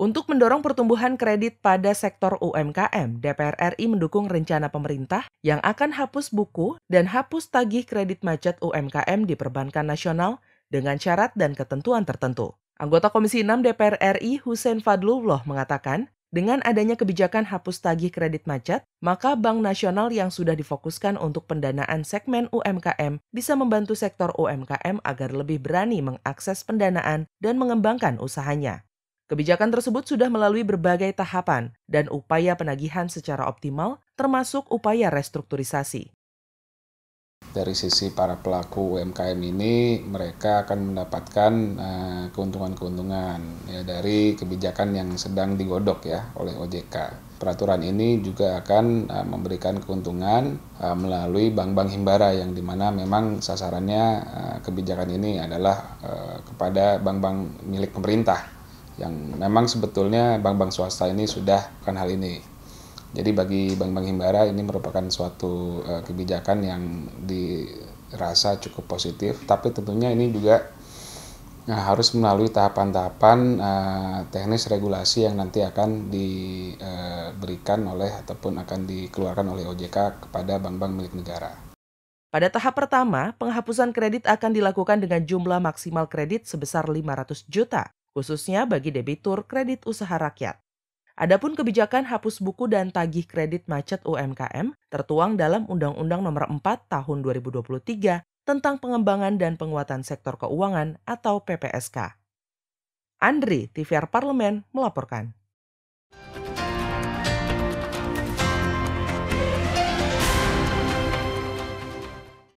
Untuk mendorong pertumbuhan kredit pada sektor UMKM, DPR RI mendukung rencana pemerintah yang akan hapus buku dan hapus tagih kredit macet UMKM di perbankan nasional dengan syarat dan ketentuan tertentu. Anggota Komisi 6 DPR RI Hussein Fadlullah mengatakan, dengan adanya kebijakan hapus tagih kredit macet, maka bank nasional yang sudah difokuskan untuk pendanaan segmen UMKM bisa membantu sektor UMKM agar lebih berani mengakses pendanaan dan mengembangkan usahanya. Kebijakan tersebut sudah melalui berbagai tahapan dan upaya penagihan secara optimal, termasuk upaya restrukturisasi. Dari sisi para pelaku UMKM ini, mereka akan mendapatkan eh, keuntungan-keuntungan ya, dari kebijakan yang sedang digodok ya oleh OJK. Peraturan ini juga akan eh, memberikan keuntungan eh, melalui bank-bank himbara yang dimana memang sasarannya kebijakan ini adalah kepada bank-bank milik pemerintah yang memang sebetulnya bank-bank swasta ini sudah bukan hal ini. Jadi bagi bank-bank Himbara ini merupakan suatu uh, kebijakan yang dirasa cukup positif, tapi tentunya ini juga uh, harus melalui tahapan-tahapan uh, teknis regulasi yang nanti akan diberikan uh, oleh ataupun akan dikeluarkan oleh OJK kepada bank-bank milik negara. Pada tahap pertama, penghapusan kredit akan dilakukan dengan jumlah maksimal kredit sebesar 500 juta khususnya bagi debitur kredit usaha rakyat. Adapun kebijakan hapus buku dan tagih kredit macet UMKM tertuang dalam Undang-Undang Nomor 4 Tahun 2023 tentang pengembangan dan penguatan sektor keuangan atau PPSK. Andri, TVR Parlemen, melaporkan.